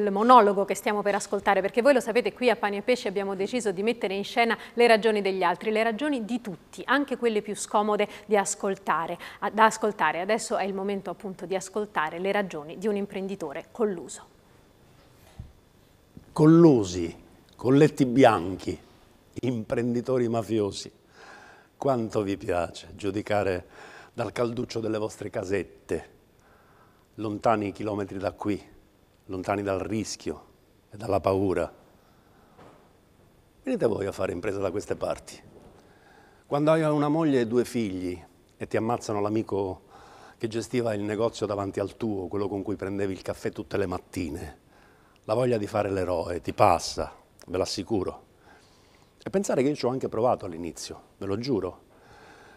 sul monologo che stiamo per ascoltare, perché voi lo sapete qui a Pani e Pesce abbiamo deciso di mettere in scena le ragioni degli altri, le ragioni di tutti, anche quelle più scomode ascoltare, da ascoltare. Adesso è il momento appunto di ascoltare le ragioni di un imprenditore colluso. Collusi, colletti bianchi, imprenditori mafiosi. Quanto vi piace giudicare dal calduccio delle vostre casette, lontani chilometri da qui, lontani dal rischio e dalla paura. Venite voi a fare impresa da queste parti. Quando hai una moglie e due figli e ti ammazzano l'amico che gestiva il negozio davanti al tuo, quello con cui prendevi il caffè tutte le mattine, la voglia di fare l'eroe ti passa, ve l'assicuro. E pensare che io ci ho anche provato all'inizio, ve lo giuro.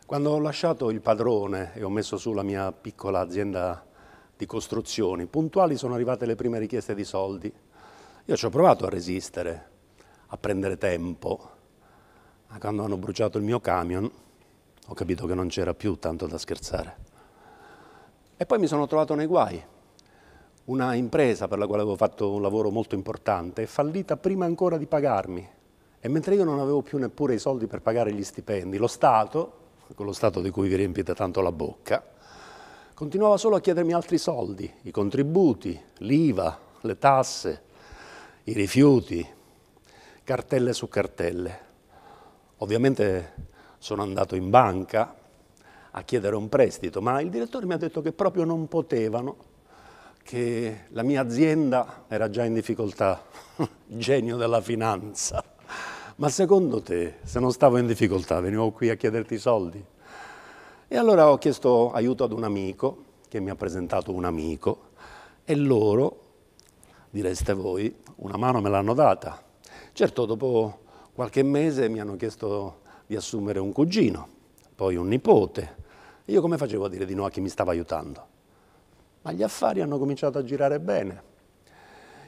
Quando ho lasciato il padrone e ho messo su la mia piccola azienda di costruzioni, puntuali sono arrivate le prime richieste di soldi. Io ci ho provato a resistere, a prendere tempo, ma quando hanno bruciato il mio camion ho capito che non c'era più tanto da scherzare. E poi mi sono trovato nei guai. Una impresa per la quale avevo fatto un lavoro molto importante è fallita prima ancora di pagarmi. E mentre io non avevo più neppure i soldi per pagare gli stipendi, lo Stato, quello Stato di cui vi riempite tanto la bocca, continuava solo a chiedermi altri soldi, i contributi, l'IVA, le tasse, i rifiuti, cartelle su cartelle. Ovviamente sono andato in banca a chiedere un prestito, ma il direttore mi ha detto che proprio non potevano, che la mia azienda era già in difficoltà, genio della finanza. Ma secondo te, se non stavo in difficoltà, venivo qui a chiederti soldi? E allora ho chiesto aiuto ad un amico, che mi ha presentato un amico, e loro, direste voi, una mano me l'hanno data. Certo, dopo qualche mese mi hanno chiesto di assumere un cugino, poi un nipote. io come facevo a dire di no a chi mi stava aiutando? Ma gli affari hanno cominciato a girare bene.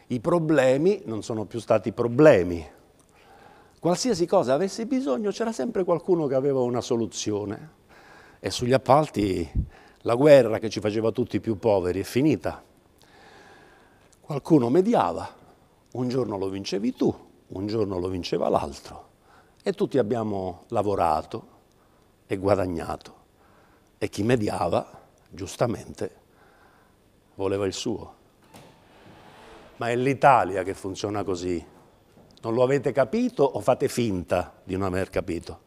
I problemi non sono più stati problemi. Qualsiasi cosa avessi bisogno c'era sempre qualcuno che aveva una soluzione e sugli appalti la guerra che ci faceva tutti più poveri è finita. Qualcuno mediava, un giorno lo vincevi tu, un giorno lo vinceva l'altro e tutti abbiamo lavorato e guadagnato e chi mediava giustamente voleva il suo. Ma è l'Italia che funziona così. Non lo avete capito o fate finta di non aver capito?